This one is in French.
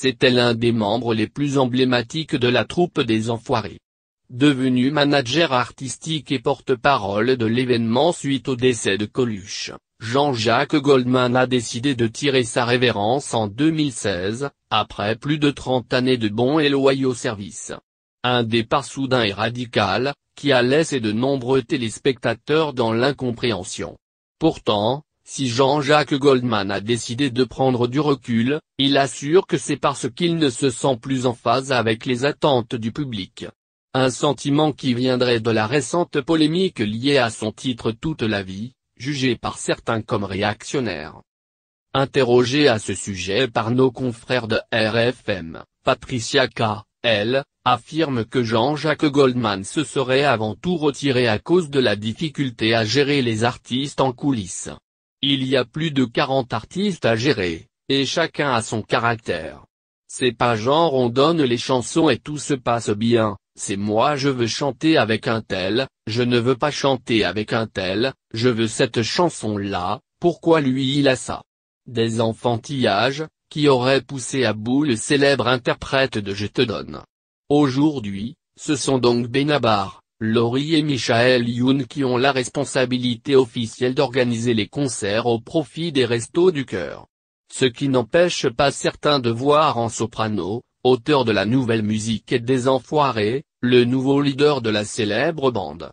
C'était l'un des membres les plus emblématiques de la troupe des Enfoirés. Devenu manager artistique et porte-parole de l'événement suite au décès de Coluche, Jean-Jacques Goldman a décidé de tirer sa révérence en 2016, après plus de 30 années de bons et loyaux services. Un départ soudain et radical, qui a laissé de nombreux téléspectateurs dans l'incompréhension. Pourtant, si Jean-Jacques Goldman a décidé de prendre du recul, il assure que c'est parce qu'il ne se sent plus en phase avec les attentes du public. Un sentiment qui viendrait de la récente polémique liée à son titre Toute la vie, jugé par certains comme réactionnaire. Interrogée à ce sujet par nos confrères de RFM, Patricia K, elle, affirme que Jean-Jacques Goldman se serait avant tout retiré à cause de la difficulté à gérer les artistes en coulisses. Il y a plus de 40 artistes à gérer, et chacun a son caractère. C'est pas genre on donne les chansons et tout se passe bien, c'est moi je veux chanter avec un tel, je ne veux pas chanter avec un tel, je veux cette chanson-là, pourquoi lui il a ça Des enfantillages, qui auraient poussé à bout le célèbre interprète de Je te donne. Aujourd'hui, ce sont donc Benabar, Laurie et Michael Youn qui ont la responsabilité officielle d'organiser les concerts au profit des Restos du Cœur. Ce qui n'empêche pas certains de voir en soprano, auteur de la nouvelle musique et des Enfoirés, le nouveau leader de la célèbre bande.